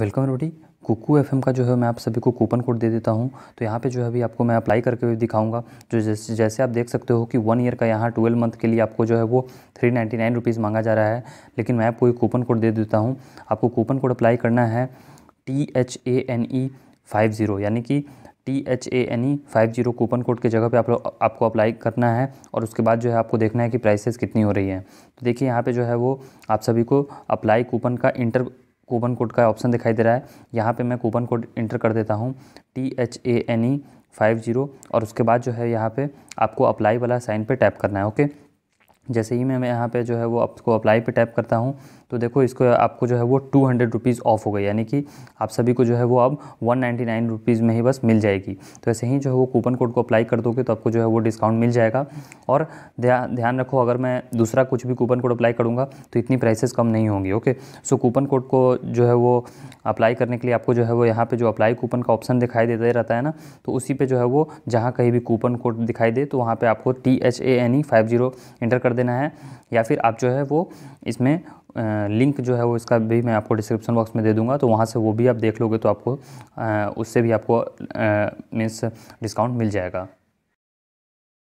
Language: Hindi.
वेलकम रोटी कुकू एफ का जो है मैं आप सभी को कूपन कोड दे देता हूँ तो यहाँ पे जो है अभी आपको मैं अप्लाई करके भी दिखाऊंगा जो जैसे जैसे आप देख सकते हो कि वन ईयर का यहाँ ट्वेल्व मंथ के लिए आपको जो है वो थ्री नाइन्टी नाइन रुपीज़ मांगा जा रहा है लेकिन मैं आपको एक कूपन कोड दे देता हूँ आपको कूपन कोड अप्लाई करना है T H A N E five zero यानी कि T H A N E five zero coupon code के जगह पे आप लोग आपको अप्लाई करना है और उसके बाद जो है आपको देखना है कि प्राइसेस कितनी हो रही है तो देखिए यहाँ पे जो है वो आप सभी को अप्लाई कूपन का इंटर कूपन कोड का ऑप्शन दिखाई दे रहा है यहाँ पे मैं कूपन कोड इंटर कर देता हूँ T H A N E five zero और उसके बाद जो है यहाँ पे आपको अप्लाई वाला साइन पे टैप करना है ओके जैसे ही मैं मैं यहाँ पे जो है वो आपको अप्लाई पे टैप करता हूँ तो देखो इसको आपको जो है वो टू हंड्रेड रुपीज़ ऑफ हो गई यानी कि आप सभी को जो है वो अब वन नाइन्टी नाइन रुपीज़ में ही बस मिल जाएगी तो ऐसे ही जो है वो कूपन कोड को अप्लाई कर दोगे तो आपको जो है वो डिस्काउंट मिल जाएगा और ध्यान रखो अगर मैं दूसरा कुछ भी कूपन कोड अप्लाई करूँगा तो इतनी प्राइसेस कम नहीं होंगी ओके सो कूपन कोड को जो है वो अप्लाई करने के लिए आपको जो है वो यहाँ पर जो अप्लाई कूपन का ऑप्शन दिखाई देता रहता है ना तो उसी पर जो है वो जहाँ कहीं भी कूपन कोड दिखाई दे तो वहाँ पर आपको T H A N E five zero enter कर कर देना है या फिर आप जो है वो इसमें लिंक जो है वो इसका भी मैं आपको डिस्क्रिप्शन बॉक्स में दे दूंगा तो वहाँ से वो भी आप देख लोगे तो आपको उससे भी आपको मीन्स डिस्काउंट मिल जाएगा